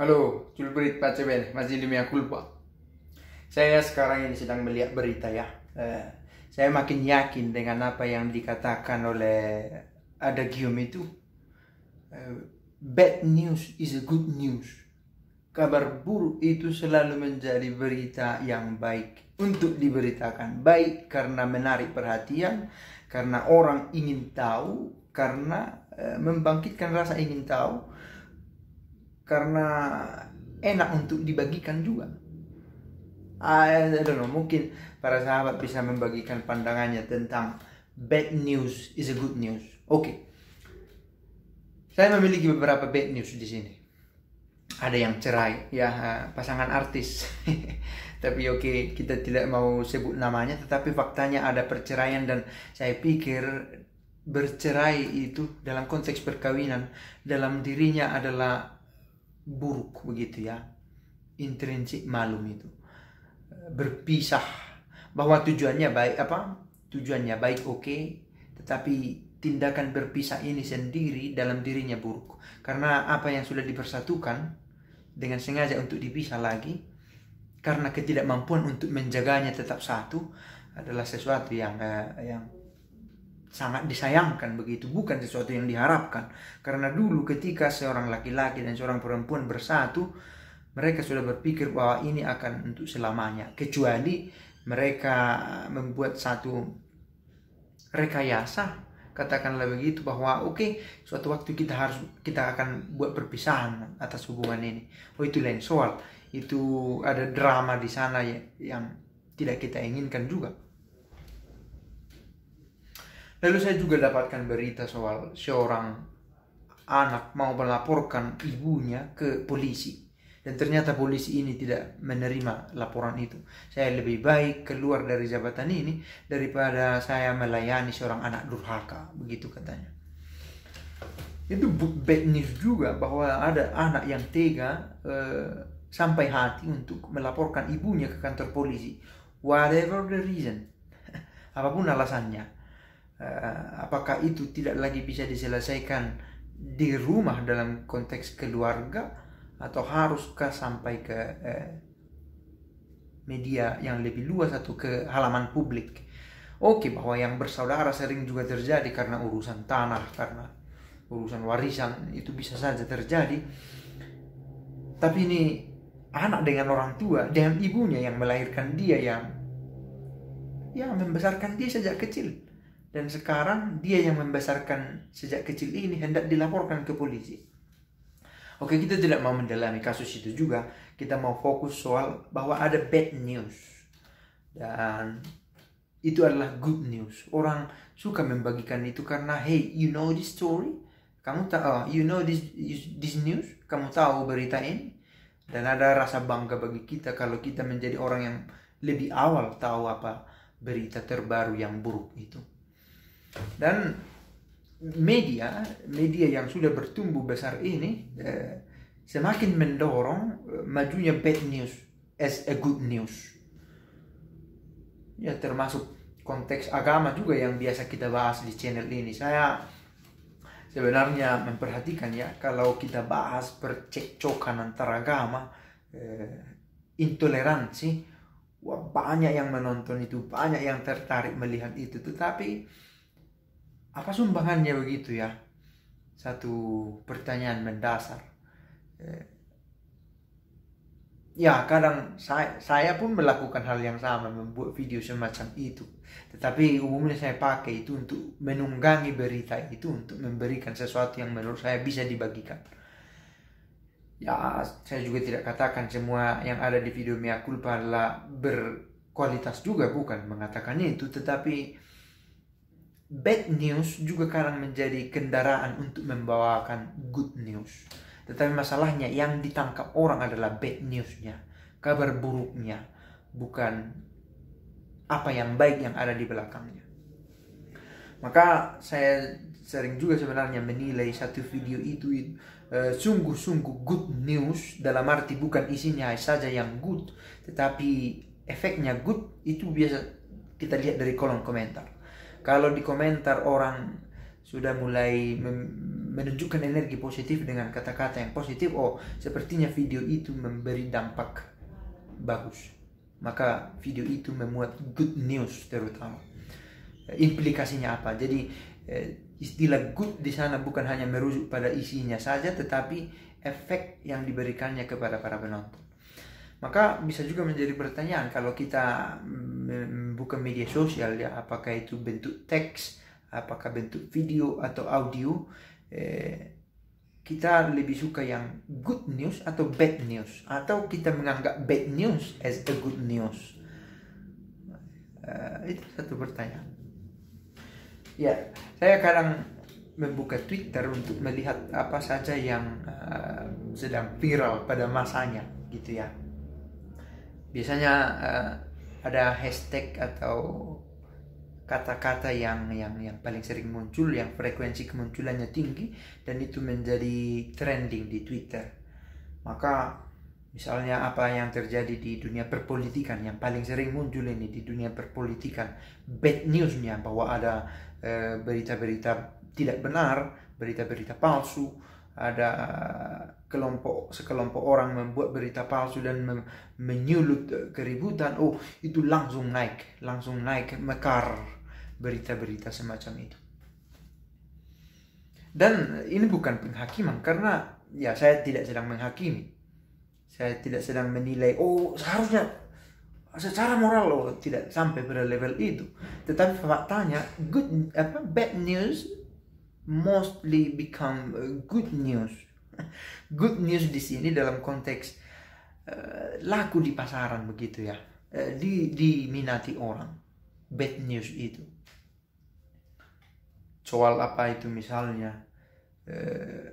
Halo, Julbrit Pacebel, masih di Mia Kulpa. Saya sekarang ini sedang melihat berita ya. Eh, saya makin yakin dengan apa yang dikatakan oleh ada gium itu. Eh, bad news is a good news. Kabar buruk itu selalu menjadi berita yang baik untuk diberitakan. Baik karena menarik perhatian, karena orang ingin tahu, karena eh, membangkitkan rasa ingin tahu karena enak untuk dibagikan juga. Ah, I don't know, mungkin para sahabat bisa membagikan pandangannya tentang bad news is a good news. Oke. Okay. Saya memiliki beberapa bad news di sini. Ada yang cerai, ya eh, pasangan artis. tapi oke, okay, kita tidak mau sebut namanya, tetapi faktanya ada perceraian dan saya pikir bercerai itu dalam konteks perkawinan dalam dirinya adalah buruk begitu ya intrinsik malum itu berpisah bahwa tujuannya baik apa tujuannya baik oke okay, tetapi tindakan berpisah ini sendiri dalam dirinya buruk karena apa yang sudah dipersatukan dengan sengaja untuk dipisah lagi karena ketidakmampuan untuk menjaganya tetap satu adalah sesuatu yang eh, yang sangat disayangkan begitu, bukan sesuatu yang diharapkan. Karena dulu ketika seorang laki-laki dan seorang perempuan bersatu, mereka sudah berpikir bahwa ini akan untuk selamanya, kecuali mereka membuat satu rekayasa katakanlah begitu bahwa oke okay, suatu waktu kita harus kita akan buat perpisahan atas hubungan ini oh itu lain soal itu ada drama di sana ya, yang tidak kita inginkan juga Lalu saya juga dapatkan berita soal seorang anak mau melaporkan ibunya ke polisi. Dan ternyata polisi ini tidak menerima laporan itu. Saya lebih baik keluar dari jabatan ini daripada saya melayani seorang anak durhaka, begitu katanya. Itu bad news juga bahwa ada anak yang tega eh, sampai hati untuk melaporkan ibunya ke kantor polisi. Whatever the reason, apapun alasannya Eh, apakah itu tidak lagi bisa diselesaikan di rumah dalam konteks keluarga atau haruskah sampai ke eh, media yang lebih luas atau ke halaman publik. Oke, bahwa yang bersaudara sering juga terjadi karena urusan tanah, karena urusan warisan itu bisa saja terjadi. Tapi ini anak dengan orang tua, dengan ibunya yang melahirkan dia yang ya membesarkan dia sejak kecil dan sekarang dia yang membesarkan sejak kecil ini hendak dilaporkan ke polisi. Oke, kita tidak mau mendalami kasus itu juga. Kita mau fokus soal bahwa ada bad news. Dan itu adalah good news. Orang suka membagikan itu karena hey, you know this story? Kamu tahu, uh, you know this this news? Kamu tahu berita ini? Dan ada rasa bangga bagi kita kalau kita menjadi orang yang lebih awal tahu apa berita terbaru yang buruk itu. Dan media, media yang sudah bertumbuh besar ini eh, semakin mendorong eh, majunya bad news as a good news. Ya termasuk konteks agama juga yang biasa kita bahas di channel ini. Saya sebenarnya memperhatikan ya kalau kita bahas percekcokan antara agama eh, intoleransi wah banyak yang menonton itu banyak yang tertarik melihat itu tetapi apa sumbangannya begitu ya satu pertanyaan mendasar eh, ya kadang saya, saya pun melakukan hal yang sama membuat video semacam itu tetapi umumnya saya pakai itu untuk menunggangi berita itu untuk memberikan sesuatu yang menurut saya bisa dibagikan ya saya juga tidak katakan semua yang ada di video mea Culpa adalah berkualitas juga bukan mengatakan itu tetapi bad news juga kadang menjadi kendaraan untuk membawakan good news. Tetapi masalahnya yang ditangkap orang adalah bad newsnya, kabar buruknya, bukan apa yang baik yang ada di belakangnya. Maka saya sering juga sebenarnya menilai satu video itu eh, sungguh-sungguh -sungguh good news dalam arti bukan isinya saja yang good, tetapi efeknya good itu biasa kita lihat dari kolom komentar kalau di komentar orang sudah mulai menunjukkan energi positif dengan kata-kata yang positif, oh sepertinya video itu memberi dampak bagus. Maka video itu memuat good news terutama. Eh, implikasinya apa? Jadi eh, istilah good di sana bukan hanya merujuk pada isinya saja, tetapi efek yang diberikannya kepada para penonton. Maka bisa juga menjadi pertanyaan kalau kita membuka media sosial ya, apakah itu bentuk teks, apakah bentuk video atau audio, eh, kita lebih suka yang good news atau bad news, atau kita menganggap bad news as a good news. Uh, itu satu pertanyaan. Ya, saya kadang membuka Twitter untuk melihat apa saja yang uh, sedang viral pada masanya, gitu ya biasanya uh, ada hashtag atau kata-kata yang yang yang paling sering muncul yang frekuensi kemunculannya tinggi dan itu menjadi trending di Twitter. Maka misalnya apa yang terjadi di dunia perpolitikan yang paling sering muncul ini di dunia perpolitikan bad newsnya bahwa ada eh, berita-berita uh, tidak benar, berita-berita palsu ada kelompok sekelompok orang membuat berita palsu dan menyulut keributan oh itu langsung naik langsung naik mekar berita-berita semacam itu dan ini bukan penghakiman karena ya saya tidak sedang menghakimi saya tidak sedang menilai oh seharusnya secara moral loh tidak sampai pada level itu tetapi faktanya good apa bad news mostly become uh, good news. Good news di sini dalam konteks uh, laku di pasaran begitu ya, uh, di diminati orang. Bad news itu. Soal apa itu misalnya uh,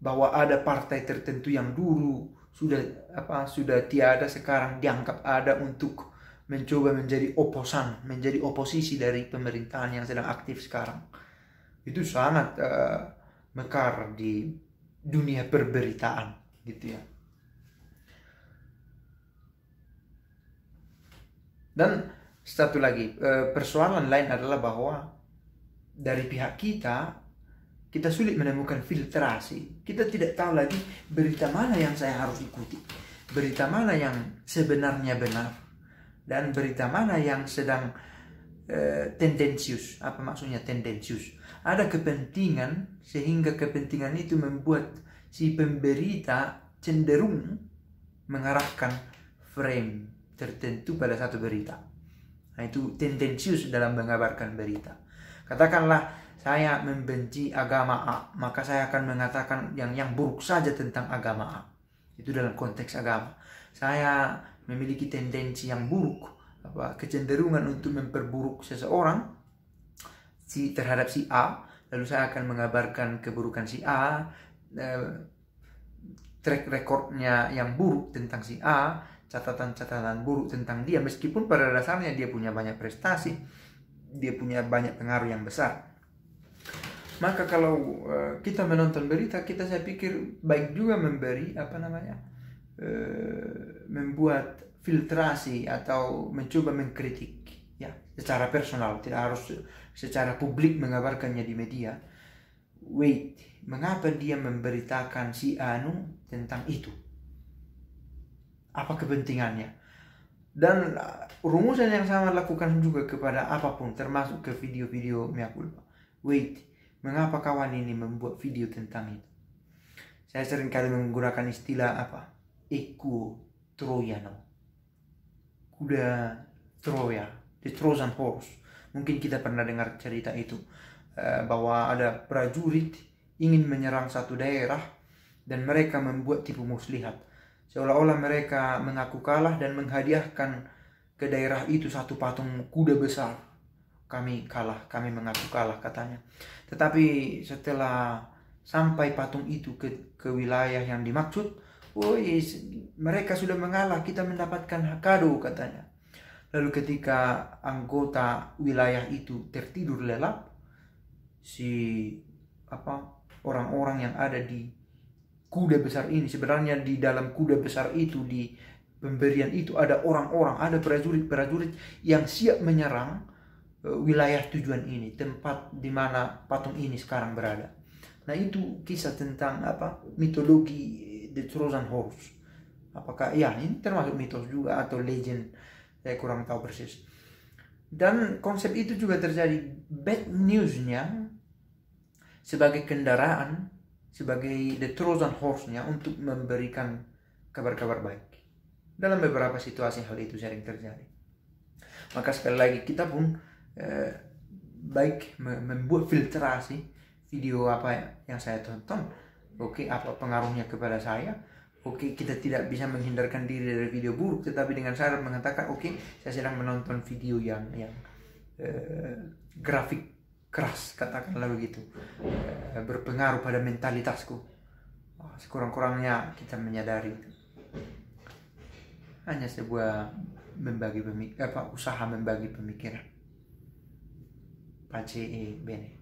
bahwa ada partai tertentu yang dulu sudah apa sudah tiada sekarang dianggap ada untuk mencoba menjadi oposan, menjadi oposisi dari pemerintahan yang sedang aktif sekarang itu sangat uh, mekar di dunia perberitaan gitu ya dan satu lagi eh, persoalan lain adalah bahwa dari pihak kita kita sulit menemukan filtrasi kita tidak tahu lagi berita mana yang saya harus ikuti berita mana yang sebenarnya benar dan berita mana yang sedang Eh, tendensius apa maksudnya tendensius ada kepentingan sehingga kepentingan itu membuat si pemberita cenderung mengarahkan frame tertentu pada satu berita. Nah, itu tendensius dalam mengabarkan berita. Katakanlah saya membenci agama A, maka saya akan mengatakan yang yang buruk saja tentang agama A. Itu dalam konteks agama. Saya memiliki tendensi yang buruk, apa kecenderungan untuk memperburuk seseorang si terhadap si A lalu saya akan mengabarkan keburukan si A eh, track recordnya yang buruk tentang si A catatan-catatan buruk tentang dia meskipun pada dasarnya dia punya banyak prestasi dia punya banyak pengaruh yang besar maka kalau eh, kita menonton berita kita saya pikir baik juga memberi apa namanya eh, membuat filtrasi atau mencoba mengkritik ya secara personal tidak harus secara publik mengabarkannya di media wait mengapa dia memberitakan si Anu tentang itu apa kepentingannya dan uh, rumusan yang sama lakukan juga kepada apapun termasuk ke video-video mea wait mengapa kawan ini membuat video tentang itu saya sering kali menggunakan istilah apa eku troiano kuda Troya, the Trojan horse. Mungkin kita pernah dengar cerita itu eh, bahwa ada prajurit ingin menyerang satu daerah dan mereka membuat tipu muslihat. Seolah-olah mereka mengaku kalah dan menghadiahkan ke daerah itu satu patung kuda besar. Kami kalah, kami mengaku kalah katanya. Tetapi setelah sampai patung itu ke, ke wilayah yang dimaksud, Woi, oh, eh, mereka sudah mengalah, kita mendapatkan hakado katanya. Lalu ketika anggota wilayah itu tertidur lelap, si apa orang-orang yang ada di kuda besar ini sebenarnya di dalam kuda besar itu di pemberian itu ada orang-orang ada prajurit-prajurit yang siap menyerang eh, wilayah tujuan ini tempat di mana patung ini sekarang berada nah itu kisah tentang apa mitologi The Trojan Horse apakah ya ini termasuk mitos juga atau legend saya eh, kurang tahu persis dan konsep itu juga terjadi bad newsnya sebagai kendaraan sebagai the Trojan horse-nya untuk memberikan kabar-kabar baik dalam beberapa situasi hal itu sering terjadi maka sekali lagi kita pun eh, baik membuat filtrasi video apa yang saya tonton Oke, okay, apa pengaruhnya kepada saya? Oke, okay, kita tidak bisa menghindarkan diri dari video buruk, tetapi dengan syarat mengatakan, oke, okay, saya sedang menonton video yang yang uh, grafik keras, katakanlah begitu, uh, berpengaruh pada mentalitasku. Ah, sekurang-kurangnya kita menyadari itu. Hanya sebuah membagi pemik apa usaha membagi pemikiran. Pace e bene.